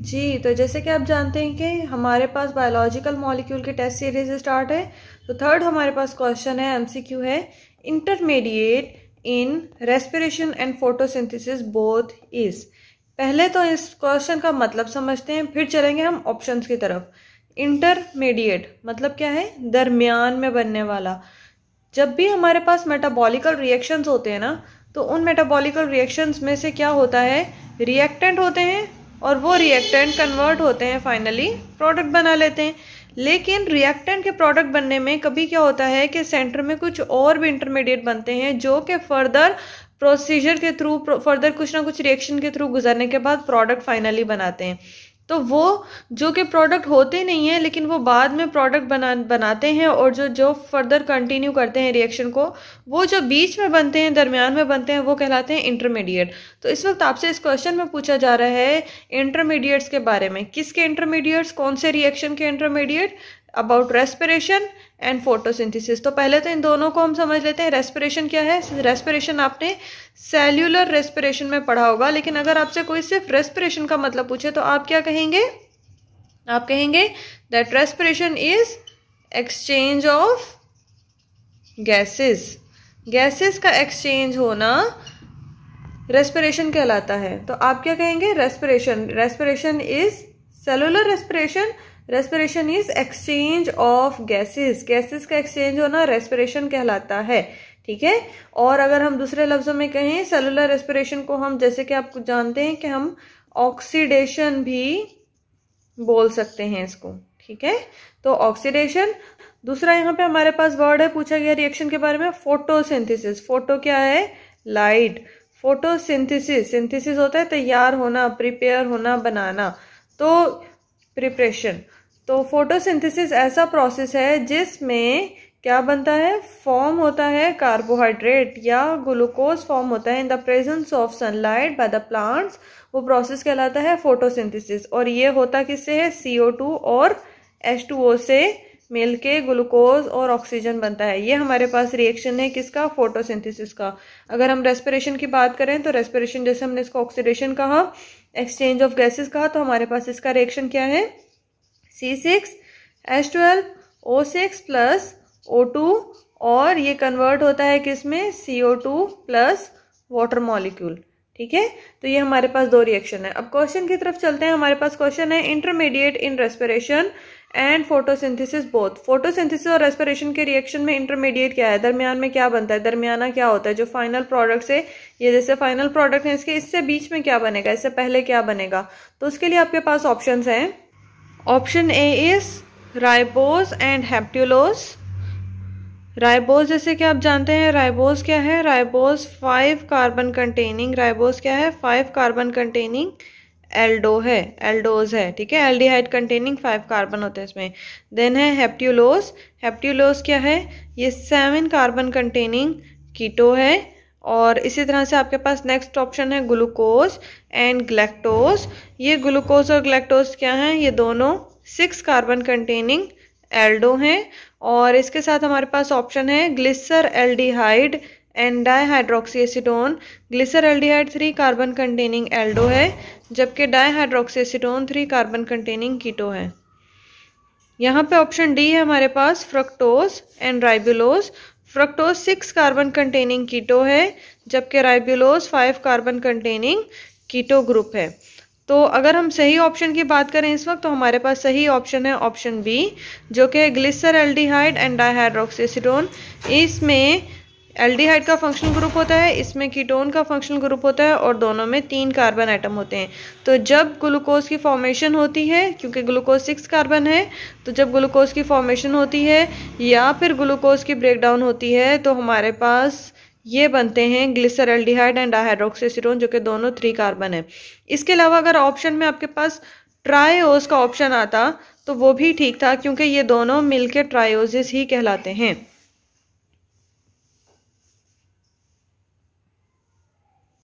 जी तो जैसे कि आप जानते हैं कि हमारे पास बायोलॉजिकल मॉलिक्यूल के टेस्ट सीरीज स्टार्ट है तो थर्ड हमारे पास क्वेश्चन है एमसीक्यू है intermediate in respiration and photosynthesis both is पहले तो इस क्वेश्चन का मतलब समझते हैं फिर चलेंगे हम ऑप्शंस की तरफ इंटरमीडिएट मतलब क्या है दरमियान में बनने वाला जब भी हमारे पास मेटाबॉलिकल रिएक्शंस होते हैं ना तो उन मेटाबॉलिकल रिएक्शंस में से क्या होता है रिएक्टेंट होते हैं और वो रिएक्टेंट कन्वर्ट होते हैं फाइनली प्रोडक्ट बना लेते हैं लेकिन रिएक्टेंट के प्रोडक्ट बनने में कभी क्या होता है कि सेंटर में कुछ और भी इंटरमीडिएट बनते हैं जो कि फर्दर प्रोसीजर के थ्रू फर्दर कुछ ना कुछ रिएक्शन के थ्रू गुजरने के बाद प्रोडक्ट फाइनली बनाते हैं तो वो जो कि प्रोडक्ट होते नहीं हैं लेकिन वो बाद में प्रोडक्ट बना बनाते हैं और जो जो फर्दर कंटिन्यू करते हैं रिएक्शन को वो जो बीच में बनते हैं दरमियान में बनते हैं वो कहलाते हैं इंटरमीडिएट तो इस वक्त आपसे इस क्वेश्चन में पूछा जा रहा है इंटरमीडिएट्स के बारे में किसके इंटरमीडिएट्स कौन से रिएक्शन के intermediate about respiration and photosynthesis तो पहले तो इन दोनों को हम समझ लेते हैं रेस्पिरेशन क्या है रेस्पिरेशन आपने सेल्यूलर रेस्पिरेशन में पढ़ा होगा लेकिन अगर आपसे कोई सिर्फ रेस्पिरेशन का मतलब पूछे तो आप क्या कहेंगे आप कहेंगे that respiration is exchange of gases gases का एक्सचेंज होना रेस्पिरेशन कहलाता है तो आप क्या कहेंगे respiration respiration is cellular respiration respiration is exchange of gases gases का एक्सचेंज होना रेस्पिरेशन कहलाता है ठीक है और अगर हम दूसरे लफ्जों में कहें सेलुलर रेस्पिरेशन को हम जैसे कि आप जानते हैं कि हम ऑक्सीडेशन भी बोल सकते हैं इसको ठीक है तो ऑक्सीडेशन दूसरा यहाँ पे हमारे पास वर्ड है पूछा गया रिएक्शन के बारे में फोटोसिंथेसिस फोटो क्या है लाइट फोटोसिंथेसिस सिंथेसिस होता है तैयार होना प्रिपेयर होना बनाना तो प्रिपरेशन तो फोटोसिंथेसिस ऐसा प्रोसेस है जिसमें क्या बनता है फॉर्म होता है कार्बोहाइड्रेट या ग्लूकोज फॉर्म होता है in the presence of sunlight by the plants वो प्रोसेस कहलाता है फोटोसिंथेसिस और ये होता किससे है सी और एच से मिल के ग्लूकोज और ऑक्सीजन बनता है ये हमारे पास रिएक्शन है किसका फोटोसिंथेसिस का अगर हम रेस्पिरेशन की बात करें तो रेस्पिरेशन जैसे हमने इसको ऑक्सीडेशन कहा एक्सचेंज ऑफ गैसेस कहा तो हमारे पास इसका रिएक्शन क्या है C six H twelve O six plus O two और ये कन्वर्ट होता है किस में C O two plus water molecule ठीक है तो ये हमारे पास दो रिएक्शन है अब क्वेश्चन की तरफ चलते हैं हमारे पास क्वेश्चन है intermediate in respiration and photosynthesis both photosynthesis और रेस्पिरेशन के रिएक्शन में इंटरमीडिएट क्या है दरमियान में क्या बनता है दरमियाना क्या होता है जो फाइनल प्रोडक्ट से ये जैसे फाइनल प्रोडक्ट है इसके इससे बीच में क्या बनेगा इससे पहले क्या बनेगा तो उसके लिए आपके पास ऑप्शन हैं option A is ribose and heptulose ribose जैसे कि आप जानते हैं राइबोज क्या है ribose five carbon containing ribose क्या है फाइव कार्बन कंटेनिंग एल्डो है एल्डोज है ठीक है एल्डिहाइड कंटेनिंग फाइव कार्बन होते हैं इसमें देन है हेप्ट्यूलोस हेप्ट्यूलोस क्या है ये सेवन कार्बन कंटेनिंग कीटो है और इसी तरह से आपके पास नेक्स्ट ऑप्शन है ग्लूकोज एंड ग्लैक्टोज ये ग्लूकोज और ग्लैक्टोज क्या हैं ये दोनों सिक्स कार्बन कंटेनिंग एल्डो हैं और इसके साथ हमारे पास ऑप्शन है glyceraldehyde and dihydroxyacetone glyceraldehyde three carbon containing aldo है जबकि dihydroxyacetone three carbon containing keto है यहाँ पे ऑप्शन डी है हमारे पास fructose and ribulose fructose six carbon containing keto है जबकि ribulose five carbon containing keto group है तो अगर हम सही ऑप्शन की बात करें इस वक्त तो हमारे पास सही ऑप्शन है ऑप्शन बी जो कि ग्लिसर एल्डिहाइड एंड डाईहाइड्रोक्सीसिटोन इसमें एल्डिहाइड का फंक्शनल ग्रुप होता है इसमें कीटोन का फंक्शनल ग्रुप होता है और दोनों में तीन कार्बन आइटम होते हैं तो जब ग्लूकोज की फॉर्मेशन होती है क्योंकि ग्लूकोज सिक्स कार्बन है तो जब ग्लूकोज की फॉर्मेशन होती है या फिर ग्लूकोज की ब्रेकडाउन होती है तो हमारे पास ये बनते हैं ग्लिसर एल्डिहाइड एंड डाहाइड्रोक्सीसिरोन जो कि दोनों थ्री कार्बन है इसके अलावा अगर ऑप्शन में आपके पास ट्राइओस का ऑप्शन आता तो वो भी ठीक था क्योंकि ये दोनों मिलके ट्रायोजिस ही कहलाते हैं